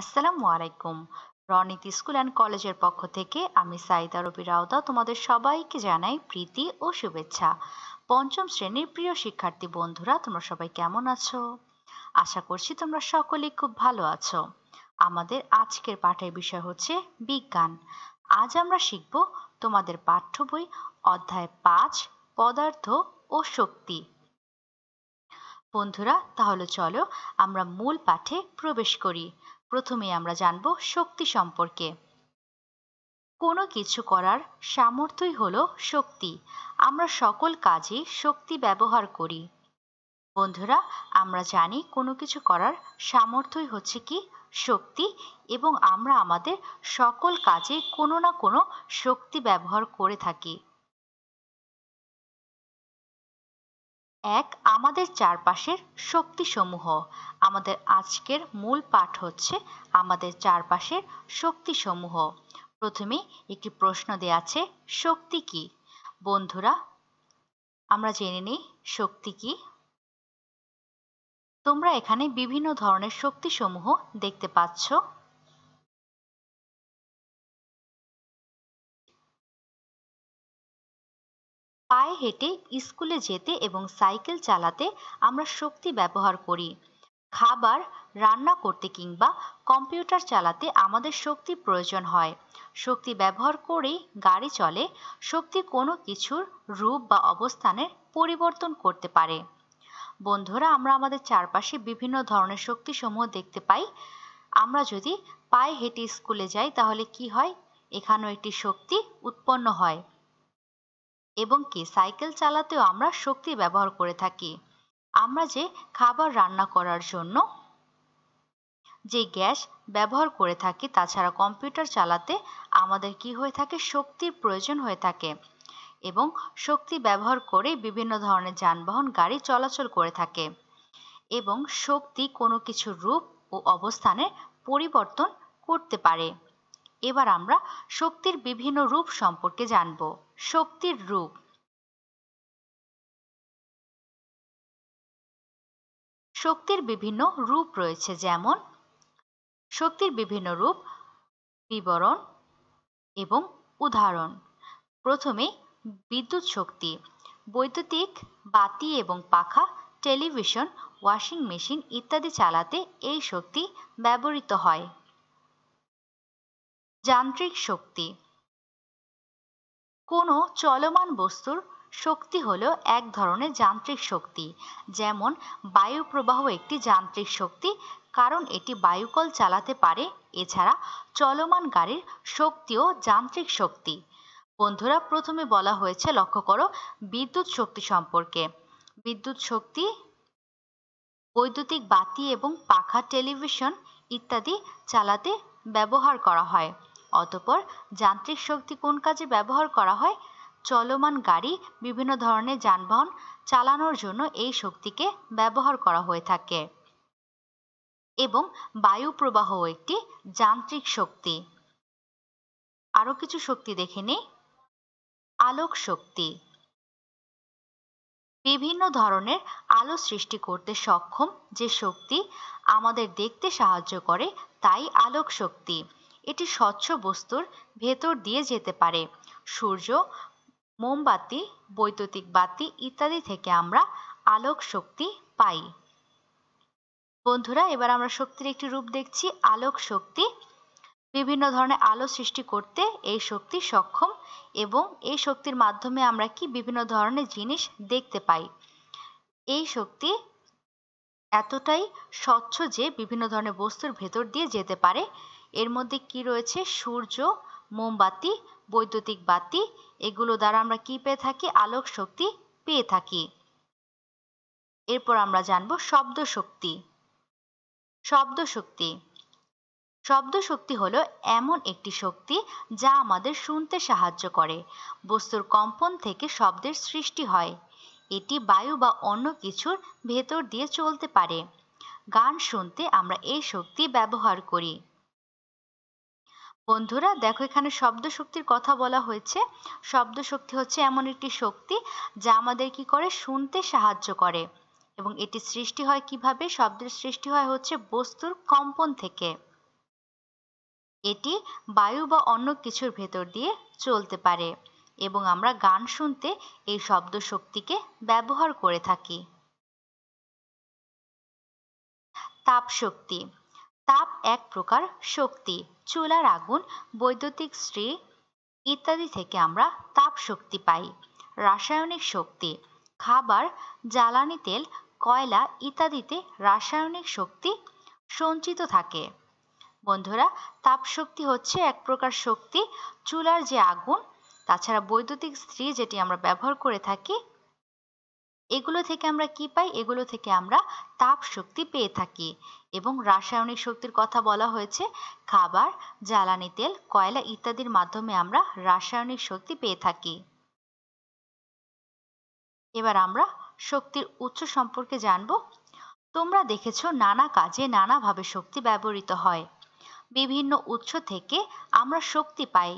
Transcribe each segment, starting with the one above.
আসসালামু আলাইকুম রনীতি school and কলেজের পক্ষ থেকে আমি সাইদা রবি রাউদা তোমাদের সবাইকে জানাই প্রীতি ও শুভেচ্ছা পঞ্চম শ্রেণীর প্রিয় শিক্ষার্থী বন্ধুরা তোমরা সবাই কেমন আছো আশা করছি তোমরা সকলেই খুব ভালো আছো আমাদের আজকের পাঠের বিষয় হচ্ছে বিজ্ঞান আজ আমরা শিখব তোমাদের পাঠ্য বই অধ্যায় পাঁচ পদার্থ ও শক্তি বন্ধুরা তাহলে চলো আমরা মূল পাঠে প্রবেশ করি প্রথমে আমরা জানব শক্তি সম্পর্কে কোনো কিছু করার সামর্থ্যই হল শক্তি আমরা সকল কাজে শক্তি ব্যবহার করি বন্ধুরা আমরা জানি কোনো কিছু করার সামর্থ্যই হচ্ছে কি শক্তি এবং আমরা আমাদের সকল কাজে কোনো না কোনো শক্তি ব্যবহার করে থাকি এক আমাদের চারপাশের শক্তিসমূহ আমাদের আজকের মূল পাঠ হচ্ছে আমাদের চারপাশের শক্তিসমূহ প্রথমে একটি প্রশ্ন দেয়া আছে শক্তি কি বন্ধুরা আমরা জেনে নিই শক্তি কি তোমরা এখানে বিভিন্ন ধরনের শক্তিসমূহ দেখতে পাচ্ছ পায়ে হেঁটে স্কুলে যেতে এবং সাইকেল চালাতে আমরা শক্তি ব্যবহার করি খাবার রান্না করতে কিংবা কম্পিউটার চালাতে আমাদের শক্তি প্রয়োজন হয় শক্তি ব্যবহার করেই গাড়ি চলে শক্তি কোনো কিছুর রূপ বা অবস্থানের পরিবর্তন করতে পারে বন্ধুরা আমরা আমাদের চারপাশে বিভিন্ন ধরনের শক্তিসমূহ দেখতে পাই আমরা যদি পায়ে হেঁটে স্কুলে যাই তাহলে কি হয় এখানেও একটি শক্তি উৎপন্ন হয় এবং কি সাইকেল চালাতেও আমরা শক্তি ব্যবহার করে থাকি আমরা যে খাবার রান্না করার জন্য যে গ্যাস ব্যবহার করে থাকি তাছাড়া কম্পিউটার চালাতে আমাদের কি হয়ে থাকে শক্তির প্রয়োজন হয়ে থাকে এবং শক্তি ব্যবহার করে বিভিন্ন ধরনের যানবাহন গাড়ি চলাচল করে থাকে এবং শক্তি কোনো কিছুর রূপ ও অবস্থানের পরিবর্তন করতে পারে এবার আমরা শক্তির বিভিন্ন রূপ সম্পর্কে জানব শক্তির রূপ শক্তির বিভিন্ন রূপ রয়েছে যেমন শক্তির বিভিন্ন রূপ বিবরণ এবং উদাহরণ প্রথমে বিদ্যুৎ শক্তি বৈদ্যুতিক বাতি এবং পাখা টেলিভিশন ওয়াশিং মেশিন ইত্যাদি চালাতে এই শক্তি ব্যবহৃত হয় যান্ত্রিক শক্তি কোনো চলমান বস্তুর শক্তি হল এক ধরনের যান্ত্রিক শক্তি যেমন বায়ু প্রবাহ একটি যান্ত্রিক শক্তি কারণ এটি বায়ুকল চালাতে পারে এছাড়া চলমান গাড়ির শক্তিও যান্ত্রিক শক্তি বন্ধুরা প্রথমে বলা হয়েছে লক্ষ্য করো বিদ্যুৎ শক্তি সম্পর্কে বিদ্যুৎ শক্তি বৈদ্যুতিক বাতি এবং পাখা টেলিভিশন ইত্যাদি চালাতে ব্যবহার করা হয় অতপর যান্ত্রিক শক্তি কোন কাজে ব্যবহার করা হয় চলমান গাড়ি বিভিন্ন ধরনের যানবাহন চালানোর জন্য এই শক্তিকে ব্যবহার করা হয়ে থাকে এবং বায়ু প্রবাহ একটি যান্ত্রিক শক্তি আরও কিছু শক্তি দেখে নিই আলোক শক্তি বিভিন্ন ধরনের আলো সৃষ্টি করতে সক্ষম যে শক্তি আমাদের দেখতে সাহায্য করে তাই আলোক শক্তি এটি স্বচ্ছ বস্তুর ভেতর দিয়ে যেতে পারে সূর্য মোমবাতি বৈদ্যুতিক বাতি ইত্যাদি থেকে আমরা আলোক শক্তি পাই বন্ধুরা এবার আমরা শক্তির একটি রূপ দেখছি আলোক শক্তি বিভিন্ন ধরনের আলো সৃষ্টি করতে এই শক্তি সক্ষম এবং এই শক্তির মাধ্যমে আমরা কি বিভিন্ন ধরনের জিনিস দেখতে পাই এই শক্তি এতটাই স্বচ্ছ যে বিভিন্ন ধরনের বস্তুর ভেতর দিয়ে যেতে পারে এর মধ্যে কি রয়েছে সূর্য মোমবাতি বৈদ্যুতিক বাতি এগুলো দ্বারা আমরা কি পেয়ে থাকি আলোক শক্তি পেয়ে থাকি এরপর আমরা জানব শব্দ শক্তি শব্দ শক্তি শব্দ শক্তি হলো এমন একটি শক্তি যা আমাদের শুনতে সাহায্য করে বস্তুর কম্পন থেকে শব্দের সৃষ্টি হয় এটি বায়ু বা অন্য কিছুর ভেতর দিয়ে চলতে পারে গান শুনতে আমরা এই শক্তি ব্যবহার করি বন্ধুরা দেখো এখানে শব্দ শক্তির কথা বলা হয়েছে শব্দ শক্তি হচ্ছে এমন একটি শক্তি যা আমাদের কি করে শুনতে সাহায্য করে এবং এটি সৃষ্টি হয় কিভাবে শব্দের সৃষ্টি হয় হচ্ছে বস্তুর কম্পন থেকে এটি বায়ু বা অন্য কিছুর ভেতর দিয়ে চলতে পারে এবং আমরা গান শুনতে এই শব্দ শক্তিকে ব্যবহার করে থাকি তাপ শক্তি তাপ এক প্রকার শক্তি চুলার আগুন বৈদ্যুতিক স্ত্রি ইত্যাদি থেকে আমরা তাপ শক্তি পাই রাসায়নিক শক্তি খাবার জ্বালানি তেল কয়লা ইত্যাদিতে রাসায়নিক শক্তি সঞ্চিত থাকে বন্ধুরা তাপ শক্তি হচ্ছে এক প্রকার শক্তি চুলার যে আগুন তাছাড়া বৈদ্যুতিক স্ত্রী যেটি আমরা ব্যবহার করে থাকি এগুলো থেকে আমরা কি পাই এগুলো থেকে আমরা তাপ শক্তি পেয়ে থাকি এবং রাসায়নিক শক্তির কথা বলা হয়েছে খাবার জ্বালানি তেল কয়লা ইত্যাদির মাধ্যমে আমরা রাসায়নিক শক্তি পেয়ে থাকি এবার আমরা শক্তির উৎস সম্পর্কে জানব তোমরা দেখেছ নানা কাজে নানাভাবে শক্তি ব্যবহৃত হয় বিভিন্ন উৎস থেকে আমরা শক্তি পাই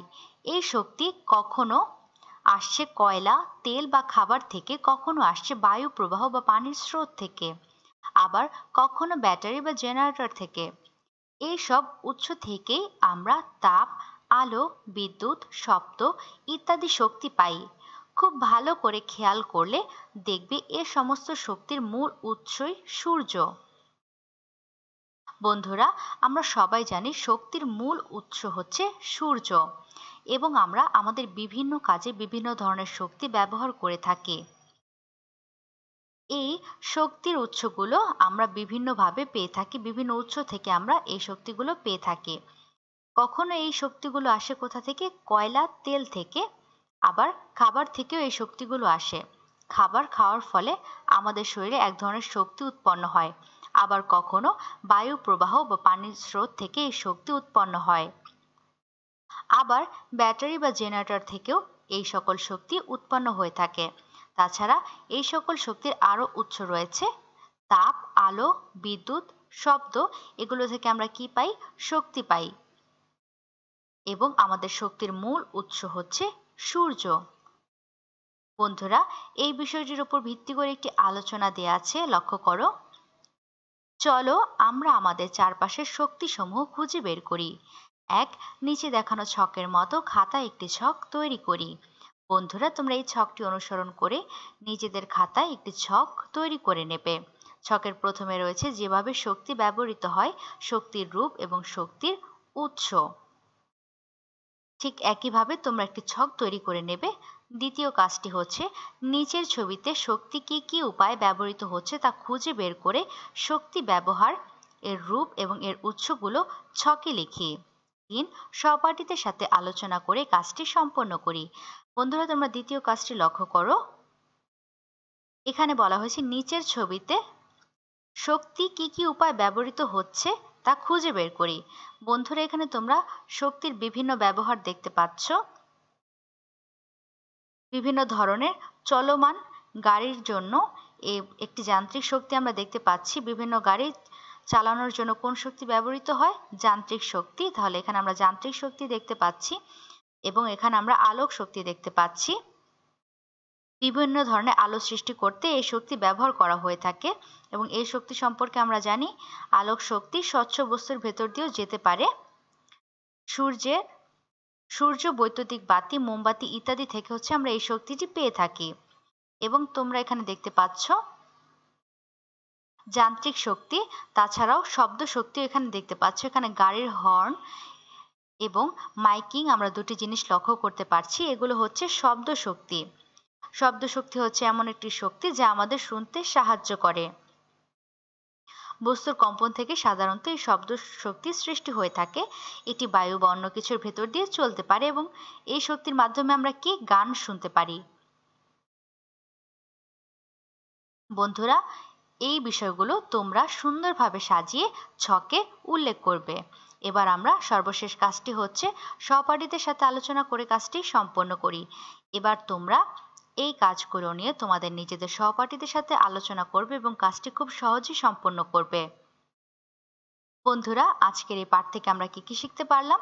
এই শক্তি কখনো আসছে কয়লা তেল বা খাবার থেকে কখনো আসছে বায়ু প্রবাহ বা পানির স্রোত থেকে আবার কখনো ব্যাটারি বা জেনারেটর থেকে এই সব উৎস থেকেই আমরা তাপ আলো বিদ্যুৎ শব্দ ইত্যাদি শক্তি পাই খুব ভালো করে খেয়াল করলে দেখবে এ সমস্ত শক্তির মূল উৎসই সূর্য বন্ধুরা আমরা সবাই জানি শক্তির মূল উৎস হচ্ছে সূর্য এবং আমরা আমাদের বিভিন্ন কাজে বিভিন্ন ধরনের শক্তি ব্যবহার করে থাকি এই শক্তির উৎসগুলো আমরা বিভিন্নভাবে পেয়ে থাকি বিভিন্ন উৎস থেকে আমরা এই শক্তিগুলো পেয়ে থাকি কখনো এই শক্তিগুলো আসে কোথা থেকে কয়লা তেল থেকে আবার খাবার থেকেও এই শক্তিগুলো আসে খাবার খাওয়ার ফলে আমাদের শরীরে এক ধরনের শক্তি উৎপন্ন হয় আবার কখনো বায়ু প্রবাহ বা পানির স্রোত থেকে এই শক্তি উৎপন্ন হয় আবার ব্যাটারি বা জেনারেটর থেকেও এই সকল শক্তি উৎপন্ন হয়ে থাকে তাছাড়া এই সকল শক্তির আরও উৎস রয়েছে তাপ আলো বিদ্যুৎ শব্দ এগুলো থেকে আমরা কি পাই শক্তি পাই এবং আমাদের শক্তির মূল উৎস হচ্ছে সূর্য বন্ধুরা এই বিষয়টির উপর ভিত্তি করে একটি আলোচনা দেয়া আছে লক্ষ্য করো চলো আমরা আমাদের চারপাশের শক্তিসমূহ খুঁজে বের করি এক নিচে দেখানো ছকের মতো খাতা একটি ছক তৈরি করি বন্ধুরা তোমরা এই ছকটি অনুসরণ করে নিজেদের খাতায় একটি ছক তৈরি করে নেবে ছকের প্রথমে রয়েছে যেভাবে শক্তি ব্যবহৃত হয় শক্তির রূপ এবং শক্তির উৎস ঠিক একইভাবে তোমরা একটি ছক তৈরি করে নেবে দ্বিতীয় কাজটি হচ্ছে নিচের ছবিতে শক্তি কি কি উপায়ে ব্যবহৃত হচ্ছে তা খুঁজে বের করে শক্তি ব্যবহার এর রূপ এবং এর উৎসগুলো ছকে লিখি দিন সহপাঠীদের সাথে আলোচনা করে কাজটি সম্পন্ন করি বন্ধুরা তোমরা দ্বিতীয় কাজটি লক্ষ্য করো এখানে বলা হয়েছে নিচের ছবিতে শক্তি কি কি উপায় ব্যবহৃত হচ্ছে তা খুঁজে বের করি বন্ধুরা এখানে তোমরা শক্তির বিভিন্ন ব্যবহার দেখতে পাচ্ছ বিভিন্ন ধরনের চলমান গাড়ির জন্য একটি যান্ত্রিক শক্তি আমরা দেখতে পাচ্ছি বিভিন্ন গাড়ির চালানোর জন্য কোন শক্তি ব্যবহৃত হয় যান্ত্রিক শক্তি তাহলে এখানে আমরা যান্ত্রিক শক্তি দেখতে পাচ্ছি এবং এখানে আমরা আলোক শক্তি দেখতে পাচ্ছি বিভিন্ন ধরনের আলো সৃষ্টি করতে এই শক্তি ব্যবহার করা হয়ে থাকে এবং এই শক্তি সম্পর্কে আমরা জানি আলোক শক্তি স্বচ্ছ বস্তুর ভেতর দিয়েও যেতে পারে সূর্যের সূর্য বৈদ্যুতিক বাতি মোমবাতি ইত্যাদি থেকে হচ্ছে আমরা এই শক্তিটি পেয়ে থাকি এবং তোমরা এখানে দেখতে পাচ্ছ যান্ত্রিক শক্তি তাছাড়াও শব্দ শক্তিও এখানে দেখতে পাচ্ছ এখানে গাড়ির হর্ন এবং মাইকিং আমরা দুটি জিনিস লক্ষ্য করতে পারছি এগুলো হচ্ছে শব্দ শক্তি শব্দ শক্তি হচ্ছে এমন একটি শক্তি যা আমাদের শুনতে সাহায্য করে বস্তুর কম্পন থেকে সাধারণত এই শব্দ শক্তি সৃষ্টি হয়ে থাকে এটি বায়ু বা অন্য কিছুর ভেতর দিয়ে চলতে পারে এবং এই শক্তির মাধ্যমে আমরা কি গান শুনতে পারি বন্ধুরা এই বিষয়গুলো তোমরা সুন্দরভাবে সাজিয়ে ছকে উল্লেখ করবে এবার আমরা সর্বশেষ কাজটি হচ্ছে সহপাঠীদের সাথে আলোচনা করে কাজটি সম্পন্ন করি এবার তোমরা এই কাজগুলো নিয়ে তোমাদের নিজেদের সহপাঠীদের সাথে আলোচনা করবে এবং কাজটি খুব সহজেই সম্পন্ন করবে বন্ধুরা আজকের এই পাঠ থেকে আমরা কি কি শিখতে পারলাম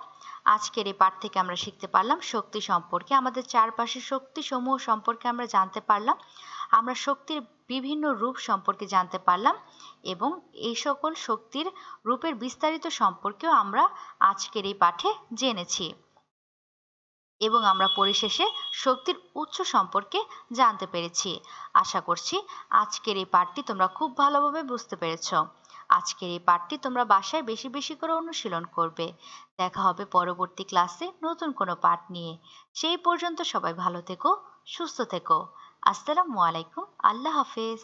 আজকের এই পাঠ থেকে আমরা শিখতে পারলাম শক্তি সম্পর্কে আমাদের চারপাশের শক্তি সমূহ সম্পর্কে আমরা জানতে পারলাম আমরা শক্তির বিভিন্ন রূপ সম্পর্কে জানতে পারলাম এবং এই সকল শক্তির রূপের বিস্তারিত সম্পর্কেও আমরা আজকের এই পাঠে জেনেছি এবং আমরা পরিশেষে শক্তির উৎস সম্পর্কে জানতে পেরেছি আশা করছি আজকের এই পাঠটি তোমরা খুব ভালোভাবে বুঝতে পেরেছ আজকের এই পাঠটি তোমরা বাসায় বেশি বেশি করে অনুশীলন করবে দেখা হবে পরবর্তী ক্লাসে নতুন কোনো পাঠ নিয়ে সেই পর্যন্ত সবাই ভালো থেকো সুস্থ থেকো আসসালামু আলাইকুম আল্লাহ হাফেজ